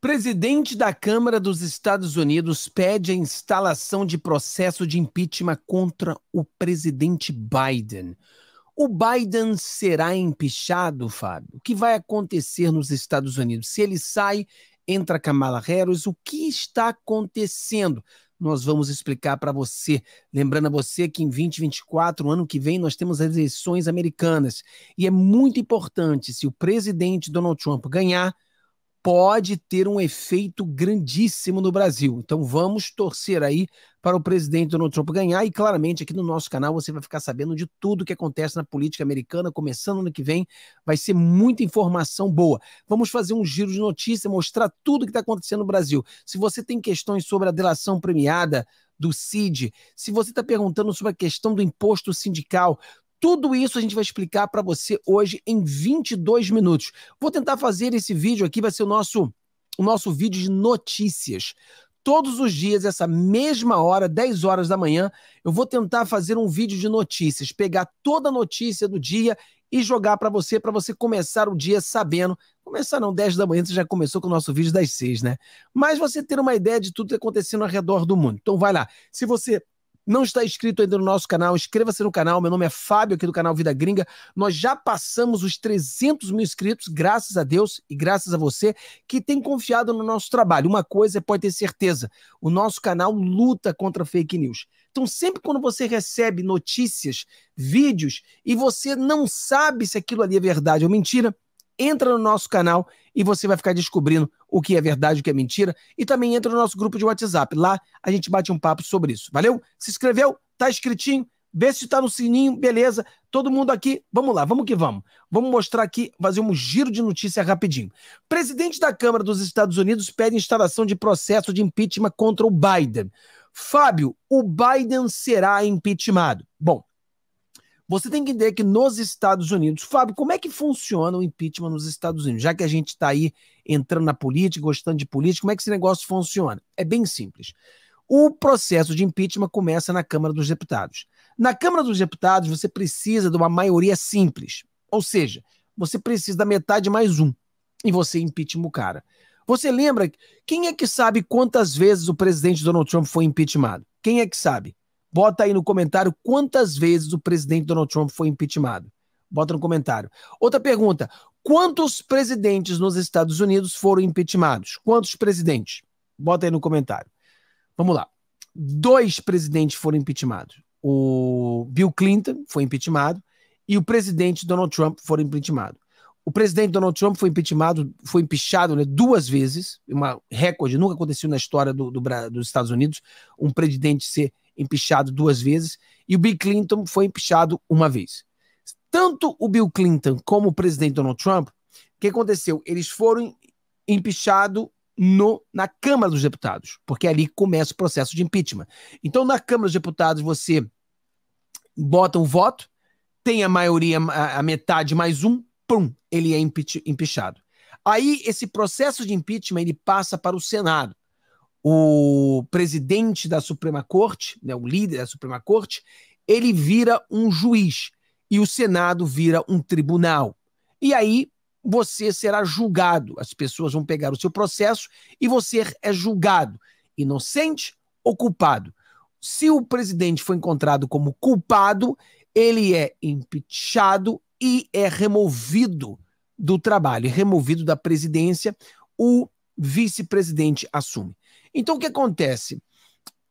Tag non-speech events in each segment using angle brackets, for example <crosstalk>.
Presidente da Câmara dos Estados Unidos pede a instalação de processo de impeachment contra o presidente Biden. O Biden será empichado, Fábio? O que vai acontecer nos Estados Unidos? Se ele sai, entra Kamala Harris, o que está acontecendo? Nós vamos explicar para você. Lembrando a você que em 2024, ano que vem, nós temos as eleições americanas. E é muito importante, se o presidente Donald Trump ganhar, pode ter um efeito grandíssimo no Brasil. Então vamos torcer aí para o presidente Donald Trump ganhar e claramente aqui no nosso canal você vai ficar sabendo de tudo que acontece na política americana começando ano que vem. Vai ser muita informação boa. Vamos fazer um giro de notícia, mostrar tudo que está acontecendo no Brasil. Se você tem questões sobre a delação premiada do CID, se você está perguntando sobre a questão do imposto sindical, tudo isso a gente vai explicar para você hoje em 22 minutos. Vou tentar fazer esse vídeo aqui, vai ser o nosso, o nosso vídeo de notícias. Todos os dias, essa mesma hora, 10 horas da manhã, eu vou tentar fazer um vídeo de notícias, pegar toda a notícia do dia e jogar para você, para você começar o dia sabendo. Começar não, 10 da manhã, você já começou com o nosso vídeo das 6, né? Mas você ter uma ideia de tudo que está acontecendo ao redor do mundo. Então vai lá. Se você não está inscrito ainda no nosso canal, inscreva-se no canal. Meu nome é Fábio, aqui do canal Vida Gringa. Nós já passamos os 300 mil inscritos, graças a Deus e graças a você que tem confiado no nosso trabalho. Uma coisa é pode ter certeza: o nosso canal luta contra fake news. Então, sempre quando você recebe notícias, vídeos e você não sabe se aquilo ali é verdade ou mentira, entra no nosso canal e você vai ficar descobrindo o que é verdade, o que é mentira. E também entra no nosso grupo de WhatsApp. Lá a gente bate um papo sobre isso. Valeu? Se inscreveu? Tá escritinho? Vê se tá no sininho, beleza. Todo mundo aqui, vamos lá, vamos que vamos. Vamos mostrar aqui, fazer um giro de notícia rapidinho. Presidente da Câmara dos Estados Unidos pede instalação de processo de impeachment contra o Biden. Fábio, o Biden será impeachmentado. Bom, você tem que entender que nos Estados Unidos, Fábio, como é que funciona o impeachment nos Estados Unidos? Já que a gente está aí entrando na política, gostando de política, como é que esse negócio funciona? É bem simples. O processo de impeachment começa na Câmara dos Deputados. Na Câmara dos Deputados, você precisa de uma maioria simples, ou seja, você precisa da metade mais um, e você impeachment o cara. Você lembra? Quem é que sabe quantas vezes o presidente Donald Trump foi impeachmentado? Quem é que sabe? Bota aí no comentário quantas vezes o presidente Donald Trump foi impeachmentado. Bota no comentário. Outra pergunta: quantos presidentes nos Estados Unidos foram impeachmentados? Quantos presidentes? Bota aí no comentário. Vamos lá. Dois presidentes foram impeachmentados. O Bill Clinton foi impeachmentado e o presidente Donald Trump foram impeachmentados. O presidente Donald Trump foi impeachmentado, foi impeachado né, duas vezes, uma recorde, nunca aconteceu na história do, do, dos Estados Unidos, um presidente ser impeachado duas vezes, e o Bill Clinton foi impeachado uma vez. Tanto o Bill Clinton como o presidente Donald Trump, o que aconteceu? Eles foram impeachados no, na Câmara dos Deputados, porque ali começa o processo de impeachment. Então, na Câmara dos Deputados, você bota um voto, tem a maioria, a metade mais um, pum, ele é impeachado. Aí esse processo de impeachment ele passa para o Senado. O presidente da Suprema Corte, né, o líder da Suprema Corte, ele vira um juiz e o Senado vira um tribunal. E aí você será julgado. As pessoas vão pegar o seu processo e você é julgado, inocente ou culpado. Se o presidente for encontrado como culpado, ele é impeachado e é removido do trabalho, é removido da presidência, o vice-presidente assume. Então o que acontece?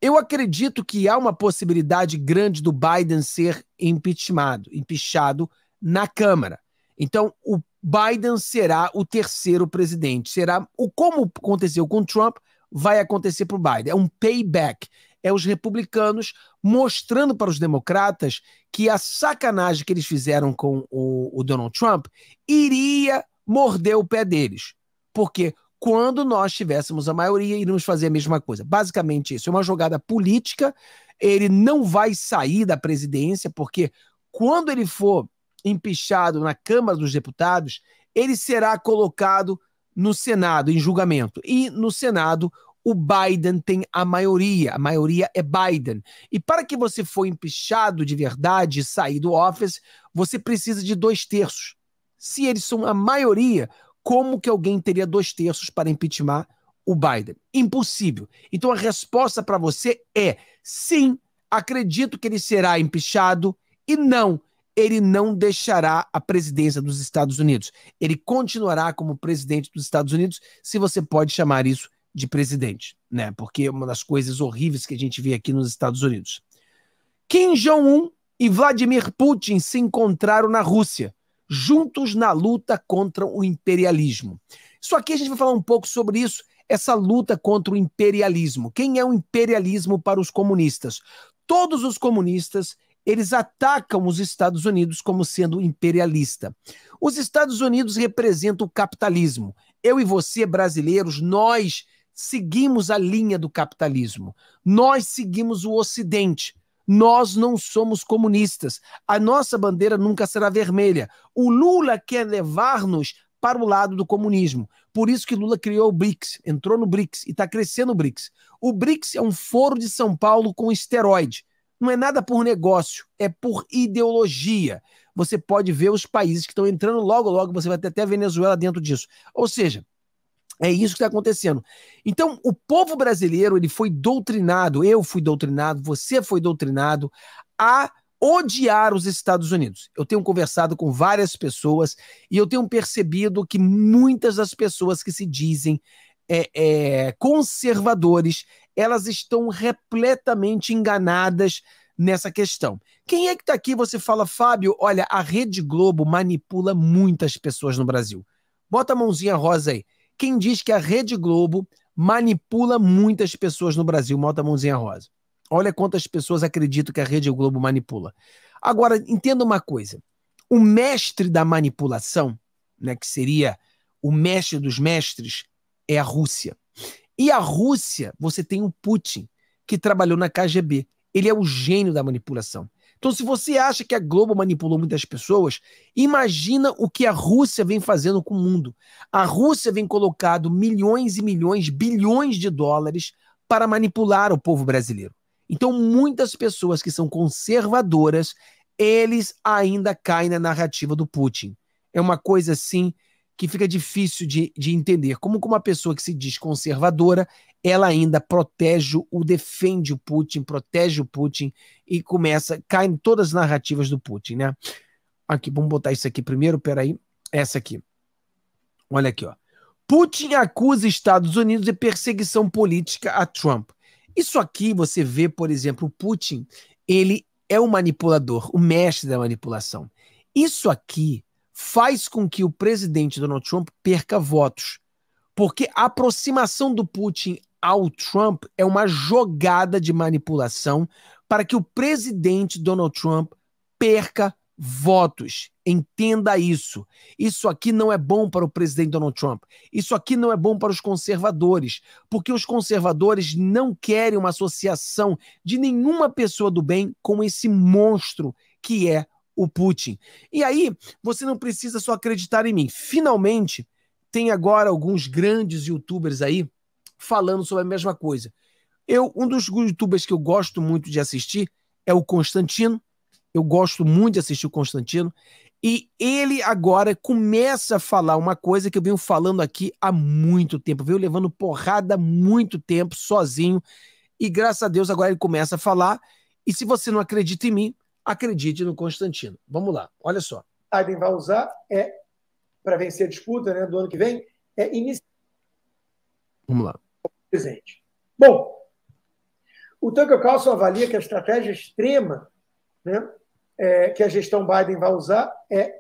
Eu acredito que há uma possibilidade grande do Biden ser impeachmentado, empichado na Câmara. Então, o Biden será o terceiro presidente. Será o como aconteceu com Trump, vai acontecer para o Biden. É um payback é os republicanos mostrando para os democratas que a sacanagem que eles fizeram com o, o Donald Trump iria morder o pé deles. Porque quando nós tivéssemos a maioria, iríamos fazer a mesma coisa. Basicamente, isso é uma jogada política. Ele não vai sair da presidência, porque quando ele for empichado na Câmara dos Deputados, ele será colocado no Senado em julgamento. E no Senado, o Biden tem a maioria, a maioria é Biden. E para que você for empichado de verdade e sair do office, você precisa de dois terços. Se eles são a maioria, como que alguém teria dois terços para impeachment o Biden? Impossível. Então a resposta para você é sim, acredito que ele será empichado e não, ele não deixará a presidência dos Estados Unidos. Ele continuará como presidente dos Estados Unidos, se você pode chamar isso de presidente, né? Porque é uma das coisas horríveis que a gente vê aqui nos Estados Unidos. Kim Jong-un e Vladimir Putin se encontraram na Rússia, juntos na luta contra o imperialismo. Isso aqui a gente vai falar um pouco sobre isso, essa luta contra o imperialismo. Quem é o imperialismo para os comunistas? Todos os comunistas, eles atacam os Estados Unidos como sendo imperialista. Os Estados Unidos representam o capitalismo. Eu e você, brasileiros, nós seguimos a linha do capitalismo. Nós seguimos o Ocidente. Nós não somos comunistas. A nossa bandeira nunca será vermelha. O Lula quer levar-nos para o lado do comunismo. Por isso que Lula criou o BRICS, entrou no BRICS e está crescendo o BRICS. O BRICS é um foro de São Paulo com esteroide. Não é nada por negócio, é por ideologia. Você pode ver os países que estão entrando logo, logo, você vai ter até a Venezuela dentro disso. Ou seja, é isso que está acontecendo. Então, o povo brasileiro ele foi doutrinado, eu fui doutrinado, você foi doutrinado a odiar os Estados Unidos. Eu tenho conversado com várias pessoas e eu tenho percebido que muitas das pessoas que se dizem é, é, conservadores, elas estão repletamente enganadas nessa questão. Quem é que está aqui? Você fala, Fábio, olha, a Rede Globo manipula muitas pessoas no Brasil. Bota a mãozinha rosa aí. Quem diz que a Rede Globo manipula muitas pessoas no Brasil? Mota a mãozinha rosa. Olha quantas pessoas acreditam que a Rede Globo manipula. Agora, entenda uma coisa. O mestre da manipulação, né, que seria o mestre dos mestres, é a Rússia. E a Rússia, você tem o Putin, que trabalhou na KGB. Ele é o gênio da manipulação. Então, se você acha que a Globo manipulou muitas pessoas, imagina o que a Rússia vem fazendo com o mundo. A Rússia vem colocando milhões e milhões, bilhões de dólares para manipular o povo brasileiro. Então, muitas pessoas que são conservadoras, eles ainda caem na narrativa do Putin. É uma coisa assim que fica difícil de, de entender. Como que uma pessoa que se diz conservadora, ela ainda protege o, defende o Putin, protege o Putin e começa, caem todas as narrativas do Putin, né? Aqui, vamos botar isso aqui primeiro, peraí. Essa aqui. Olha aqui, ó. Putin acusa Estados Unidos de perseguição política a Trump. Isso aqui você vê, por exemplo, o Putin, ele é o manipulador, o mestre da manipulação. Isso aqui faz com que o presidente Donald Trump perca votos. Porque a aproximação do Putin ao Trump é uma jogada de manipulação para que o presidente Donald Trump perca votos. Entenda isso. Isso aqui não é bom para o presidente Donald Trump. Isso aqui não é bom para os conservadores, porque os conservadores não querem uma associação de nenhuma pessoa do bem com esse monstro que é o Putin. E aí, você não precisa só acreditar em mim. Finalmente, tem agora alguns grandes youtubers aí falando sobre a mesma coisa. Eu, um dos youtubers que eu gosto muito de assistir é o Constantino. Eu gosto muito de assistir o Constantino. E ele agora começa a falar uma coisa que eu venho falando aqui há muito tempo, veio levando porrada há muito tempo sozinho. E graças a Deus agora ele começa a falar. E se você não acredita em mim, acredite no Constantino. Vamos lá, olha só. Biden vai usar é para vencer a disputa né, do ano que vem, é iniciar. Vamos lá. Presente. Bom, o Tucker Carlson avalia que a estratégia extrema né, é, que a gestão Biden vai usar é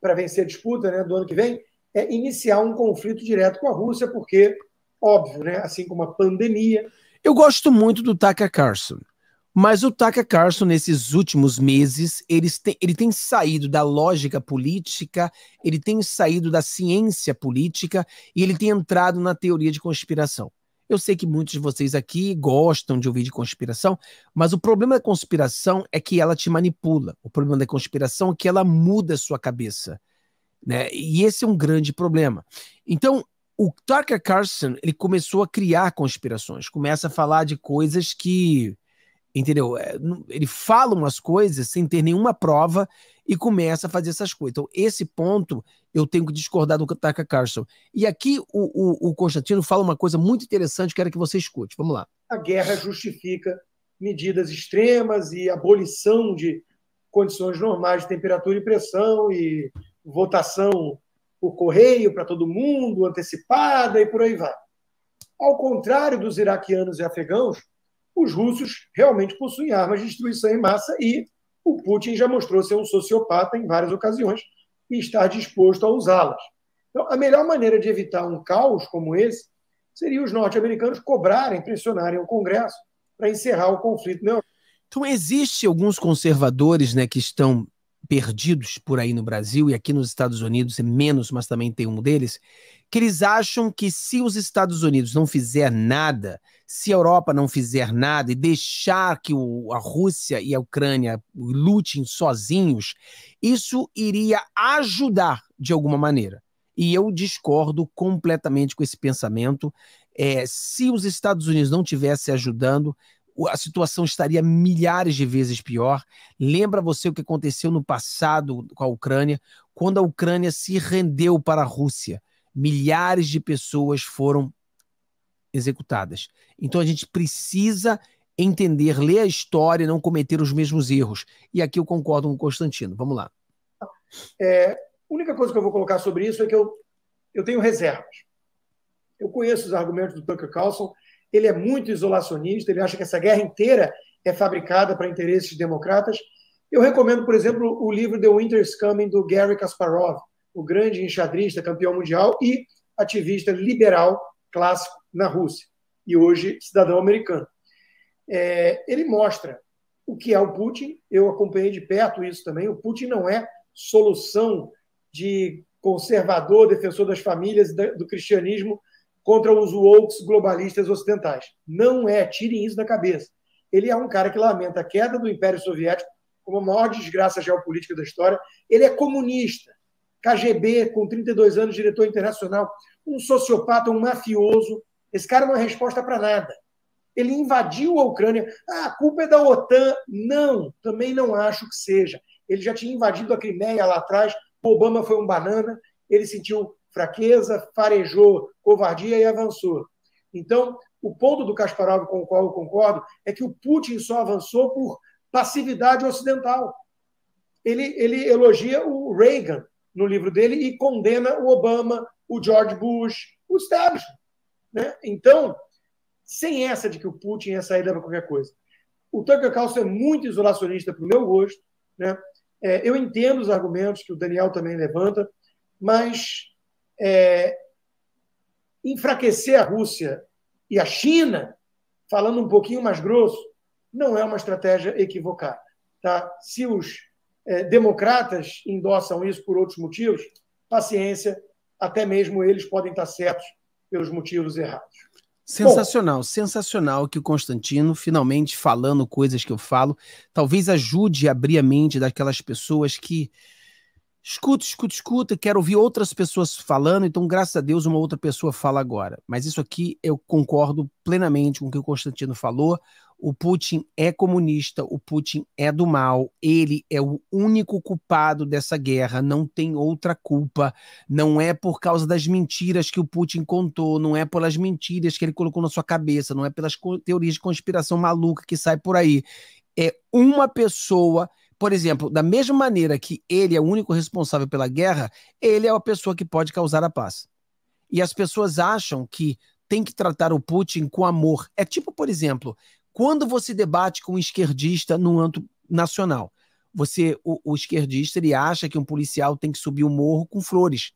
para vencer a disputa né, do ano que vem é iniciar um conflito direto com a Rússia, porque, óbvio, né, assim como a pandemia. Eu gosto muito do Tucker Carlson. Mas o Tucker Carlson, nesses últimos meses, ele tem, ele tem saído da lógica política, ele tem saído da ciência política e ele tem entrado na teoria de conspiração. Eu sei que muitos de vocês aqui gostam de ouvir de conspiração, mas o problema da conspiração é que ela te manipula. O problema da conspiração é que ela muda a sua cabeça. Né? E esse é um grande problema. Então, o Tucker Carlson ele começou a criar conspirações, começa a falar de coisas que Entendeu? É, ele fala umas coisas sem ter nenhuma prova e começa a fazer essas coisas. Então, esse ponto eu tenho que discordar do Tucker Carlson. E aqui o, o, o Constantino fala uma coisa muito interessante, quero que você escute. Vamos lá. A guerra justifica medidas extremas e abolição de condições normais de temperatura e pressão e votação por correio para todo mundo, antecipada e por aí vai. Ao contrário dos iraquianos e afegãos, os russos realmente possuem armas de destruição em massa e o Putin já mostrou ser um sociopata em várias ocasiões e estar disposto a usá-las. Então, a melhor maneira de evitar um caos como esse seria os norte-americanos cobrarem, pressionarem o Congresso para encerrar o conflito na Europa. Então, existe alguns conservadores né, que estão perdidos por aí no Brasil e aqui nos Estados Unidos é menos, mas também tem um deles, que eles acham que se os Estados Unidos não fizer nada, se a Europa não fizer nada e deixar que o, a Rússia e a Ucrânia lutem sozinhos, isso iria ajudar de alguma maneira. E eu discordo completamente com esse pensamento. É, se os Estados Unidos não tivessem ajudando, a situação estaria milhares de vezes pior. Lembra você o que aconteceu no passado com a Ucrânia, quando a Ucrânia se rendeu para a Rússia. Milhares de pessoas foram executadas. Então a gente precisa entender, ler a história e não cometer os mesmos erros. E aqui eu concordo com o Constantino. Vamos lá. É, a única coisa que eu vou colocar sobre isso é que eu, eu tenho reservas. Eu conheço os argumentos do Tucker Carlson. Ele é muito isolacionista, ele acha que essa guerra inteira é fabricada para interesses democratas. Eu recomendo, por exemplo, o livro The Winter's Coming, do Gary Kasparov, o grande enxadrista, campeão mundial e ativista liberal clássico na Rússia e hoje cidadão americano. É, ele mostra o que é o Putin, eu acompanhei de perto isso também. O Putin não é solução de conservador, defensor das famílias, do cristianismo contra os woke globalistas ocidentais. Não é, tirem isso da cabeça. Ele é um cara que lamenta a queda do Império Soviético como a maior desgraça geopolítica da história. Ele é comunista, KGB, com 32 anos, diretor internacional, um sociopata, um mafioso, esse cara não é resposta para nada. Ele invadiu a Ucrânia. Ah, a culpa é da OTAN. Não, também não acho que seja. Ele já tinha invadido a Crimeia lá atrás. O Obama foi um banana. Ele sentiu fraqueza, farejou covardia e avançou. Então, o ponto do Kasparov com o qual eu concordo é que o Putin só avançou por passividade ocidental. Ele, ele elogia o Reagan no livro dele e condena o Obama, o George Bush, o establishment. Né? Então, sem essa de que o Putin ia sair para qualquer coisa. O Tucker Carlson é muito isolacionista para o meu gosto. Né? É, eu entendo os argumentos que o Daniel também levanta, mas é, enfraquecer a Rússia e a China, falando um pouquinho mais grosso, não é uma estratégia equivocada. Tá? Se os é, democratas endossam isso por outros motivos, paciência, até mesmo eles podem estar certos pelos motivos errados. Sensacional, Bom, sensacional que o Constantino, finalmente falando coisas que eu falo, talvez ajude a abrir a mente daquelas pessoas que escuta, escuta, escuta, quero ouvir outras pessoas falando, então graças a Deus uma outra pessoa fala agora. Mas isso aqui eu concordo plenamente com o que o Constantino falou. O Putin é comunista, o Putin é do mal, ele é o único culpado dessa guerra, não tem outra culpa. Não é por causa das mentiras que o Putin contou, não é pelas mentiras que ele colocou na sua cabeça, não é pelas teorias de conspiração maluca que sai por aí. É uma pessoa por exemplo, da mesma maneira que ele é o único responsável pela guerra, ele é a pessoa que pode causar a paz. E as pessoas acham que tem que tratar o Putin com amor. É tipo, por exemplo, quando você debate com um esquerdista no âmbito nacional, você o, o esquerdista ele acha que um policial tem que subir o um morro com flores.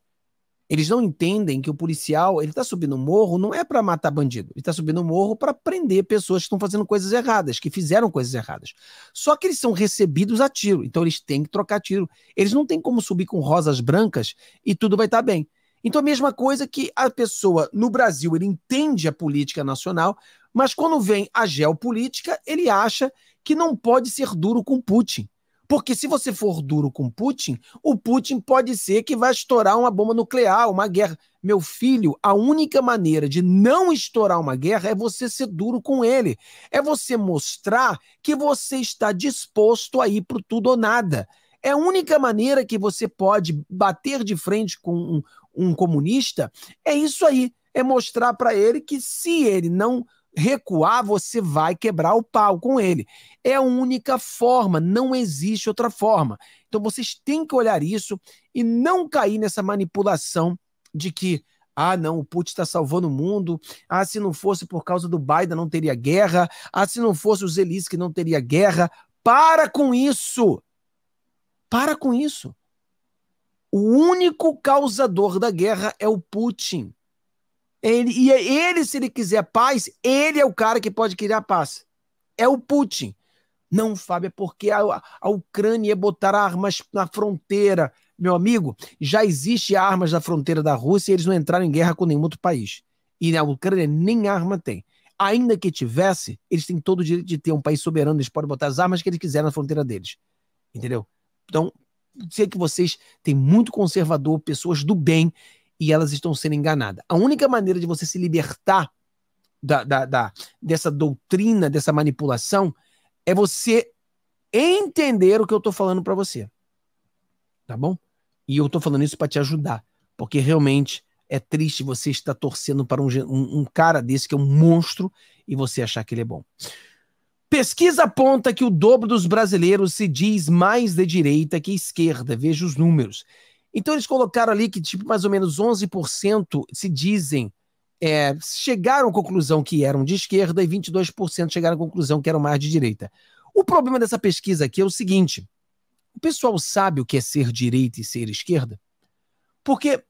Eles não entendem que o policial, ele está subindo o morro não é para matar bandido, ele está subindo o morro para prender pessoas que estão fazendo coisas erradas, que fizeram coisas erradas. Só que eles são recebidos a tiro, então eles têm que trocar tiro. Eles não têm como subir com rosas brancas e tudo vai estar tá bem. Então a mesma coisa que a pessoa no Brasil, ele entende a política nacional, mas quando vem a geopolítica, ele acha que não pode ser duro com Putin. Porque se você for duro com Putin, o Putin pode ser que vai estourar uma bomba nuclear, uma guerra. Meu filho, a única maneira de não estourar uma guerra é você ser duro com ele. É você mostrar que você está disposto a ir para tudo ou nada. É a única maneira que você pode bater de frente com um, um comunista. É isso aí. É mostrar para ele que se ele não recuar, você vai quebrar o pau com ele. É a única forma, não existe outra forma. Então vocês têm que olhar isso e não cair nessa manipulação de que ah, não, o Putin está salvando o mundo. Ah, se não fosse por causa do Biden, não teria guerra. Ah, se não fosse o Zelensky, não teria guerra. Para com isso! Para com isso! O único causador da guerra é o Putin. Ele, e é ele, se ele quiser paz, ele é o cara que pode criar paz. É o Putin. Não, Fábio, é porque a, a Ucrânia é botar armas na fronteira. Meu amigo, já existe armas na fronteira da Rússia e eles não entraram em guerra com nenhum outro país. E na Ucrânia nem arma tem. Ainda que tivesse, eles têm todo o direito de ter um país soberano, eles podem botar as armas que eles quiserem na fronteira deles. Entendeu? Então, sei que vocês têm muito conservador, pessoas do bem, e elas estão sendo enganadas. A única maneira de você se libertar da, da, da, dessa doutrina, dessa manipulação, é você entender o que eu estou falando para você. Tá bom? E eu estou falando isso para te ajudar, porque realmente é triste você estar torcendo para um, um, um cara desse que é um monstro e você achar que ele é bom. Pesquisa aponta que o dobro dos brasileiros se diz mais de direita que esquerda. Veja os números. Então eles colocaram ali que tipo mais ou menos 11% se dizem é, chegaram à conclusão que eram de esquerda e 22% chegaram à conclusão que eram mais de direita. O problema dessa pesquisa aqui é o seguinte: o pessoal sabe o que é ser direita e ser esquerda? Porque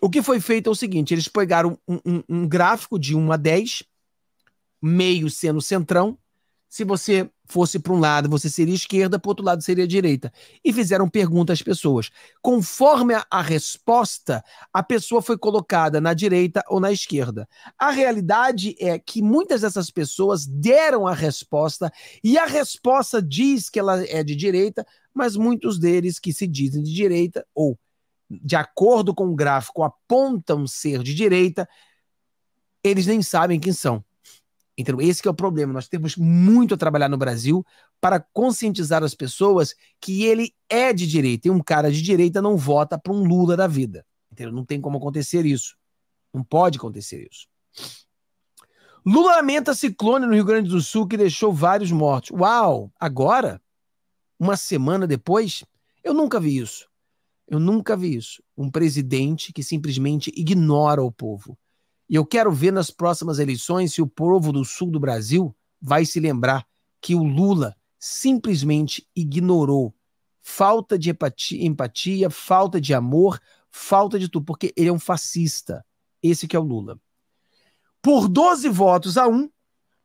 o que foi feito é o seguinte: eles pegaram um, um, um gráfico de 1 a 10, meio sendo centrão, se você fosse para um lado, você seria esquerda, para o outro lado seria direita. E fizeram pergunta às pessoas. Conforme a, a resposta, a pessoa foi colocada na direita ou na esquerda. A realidade é que muitas dessas pessoas deram a resposta e a resposta diz que ela é de direita, mas muitos deles que se dizem de direita ou de acordo com o gráfico apontam ser de direita, eles nem sabem quem são. Entendeu? Esse é o problema. Nós temos muito a trabalhar no Brasil para conscientizar as pessoas que ele é de direita. E um cara de direita não vota para um Lula da vida. Entendeu? Não tem como acontecer isso. Não pode acontecer isso. Lula lamenta ciclone no Rio Grande do Sul que deixou vários mortos. Uau! Agora? Uma semana depois? Eu nunca vi isso. Eu nunca vi isso. Um presidente que simplesmente ignora o povo e eu quero ver nas próximas eleições se o povo do sul do Brasil vai se lembrar que o Lula simplesmente ignorou falta de empatia, empatia falta de amor, falta de tudo, porque ele é um fascista. Esse que é o Lula. Por 12 votos a 1,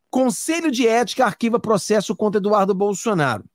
Conselho de Ética arquiva processo contra Eduardo Bolsonaro.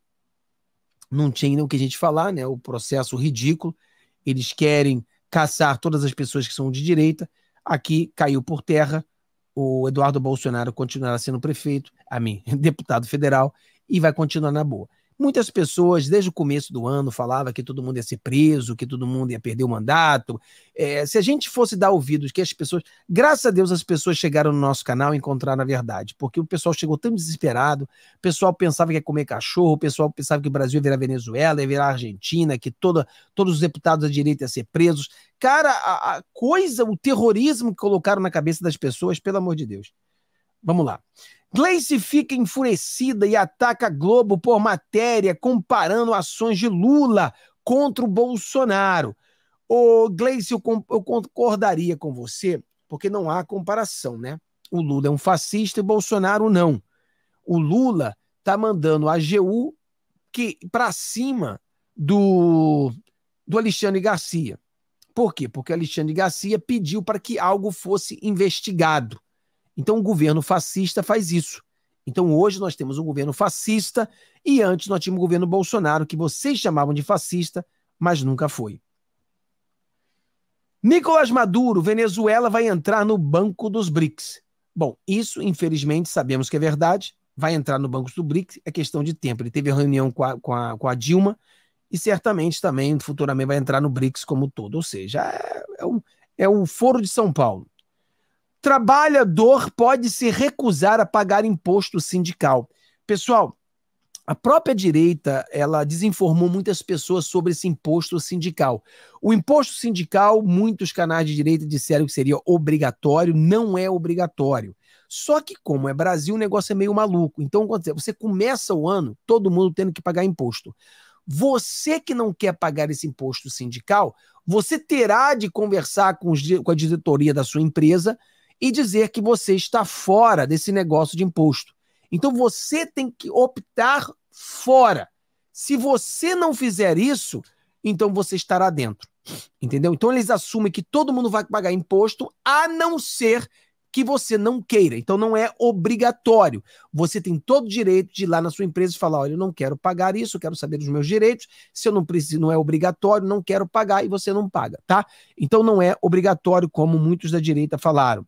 Não tinha nem o que a gente falar, né? O processo ridículo. Eles querem caçar todas as pessoas que são de direita Aqui caiu por terra. O Eduardo Bolsonaro continuará sendo prefeito, a mim, <laughs> deputado federal, e vai continuar na boa. Muitas pessoas, desde o começo do ano, falavam que todo mundo ia ser preso, que todo mundo ia perder o mandato. É, se a gente fosse dar ouvidos que as pessoas. Graças a Deus, as pessoas chegaram no nosso canal e encontraram a verdade, porque o pessoal chegou tão desesperado, o pessoal pensava que ia comer cachorro, o pessoal pensava que o Brasil ia virar Venezuela, ia virar Argentina, que toda, todos os deputados da direita iam ser presos. Cara, a, a coisa, o terrorismo que colocaram na cabeça das pessoas, pelo amor de Deus. Vamos lá. Gleice fica enfurecida e ataca Globo por matéria comparando ações de Lula contra o Bolsonaro. Ô, Gleice, eu, eu concordaria com você, porque não há comparação, né? O Lula é um fascista e Bolsonaro não. O Lula tá mandando a AGU que para cima do, do Alexandre Garcia. Por quê? Porque Alexandre Garcia pediu para que algo fosse investigado. Então, o governo fascista faz isso. Então, hoje nós temos um governo fascista e antes nós tínhamos o um governo Bolsonaro, que vocês chamavam de fascista, mas nunca foi. Nicolás Maduro, Venezuela vai entrar no banco dos BRICS. Bom, isso, infelizmente, sabemos que é verdade. Vai entrar no banco do BRICS, é questão de tempo. Ele teve reunião com a, com a, com a Dilma e certamente também, futuramente, vai entrar no BRICS como um todo. Ou seja, é, é, é o Foro de São Paulo. Trabalhador pode se recusar a pagar imposto sindical. Pessoal, a própria direita, ela desinformou muitas pessoas sobre esse imposto sindical. O imposto sindical, muitos canais de direita disseram que seria obrigatório, não é obrigatório. Só que como é Brasil, o negócio é meio maluco. Então, você começa o ano, todo mundo tendo que pagar imposto. Você que não quer pagar esse imposto sindical, você terá de conversar com, os, com a diretoria da sua empresa e dizer que você está fora desse negócio de imposto. Então você tem que optar fora. Se você não fizer isso, então você estará dentro. Entendeu? Então eles assumem que todo mundo vai pagar imposto, a não ser que você não queira. Então não é obrigatório. Você tem todo o direito de ir lá na sua empresa e falar: olha, eu não quero pagar isso, eu quero saber dos meus direitos. Se eu não preciso, não é obrigatório, não quero pagar e você não paga, tá? Então não é obrigatório, como muitos da direita falaram.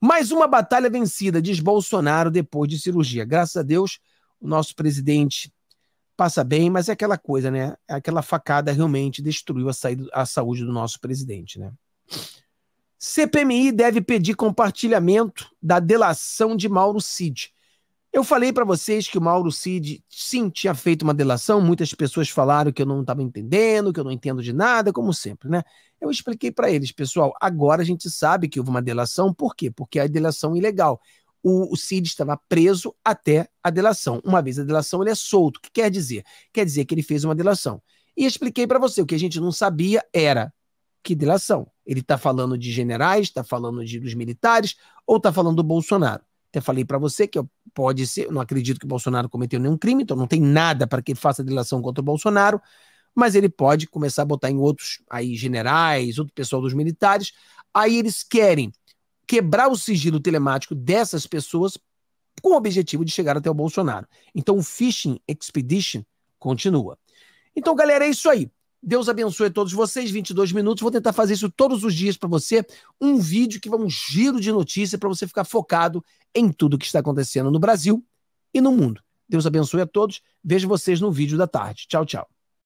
Mais uma batalha vencida, diz Bolsonaro depois de cirurgia. Graças a Deus, o nosso presidente passa bem, mas é aquela coisa, né? É aquela facada realmente destruiu a, saúde do nosso presidente, né? CPMI deve pedir compartilhamento da delação de Mauro Cid. Eu falei para vocês que o Mauro Cid, sim, tinha feito uma delação. Muitas pessoas falaram que eu não estava entendendo, que eu não entendo de nada, como sempre, né? Eu expliquei para eles, pessoal, agora a gente sabe que houve uma delação. Por quê? Porque a delação é ilegal. O, o Cid estava preso até a delação. Uma vez a delação, ele é solto. O que quer dizer? Quer dizer que ele fez uma delação. E expliquei para você, o que a gente não sabia era que delação. Ele está falando de generais, está falando de, dos militares ou está falando do Bolsonaro. Até falei para você que pode ser, não acredito que o Bolsonaro cometeu nenhum crime, então não tem nada para que ele faça delação contra o Bolsonaro, mas ele pode começar a botar em outros aí generais, outro pessoal dos militares. Aí eles querem quebrar o sigilo telemático dessas pessoas com o objetivo de chegar até o Bolsonaro. Então o phishing expedition continua. Então, galera, é isso aí. Deus abençoe todos vocês. 22 minutos. Vou tentar fazer isso todos os dias para você. Um vídeo que vai um giro de notícia para você ficar focado em tudo que está acontecendo no Brasil e no mundo. Deus abençoe a todos. Vejo vocês no vídeo da tarde. Tchau, tchau.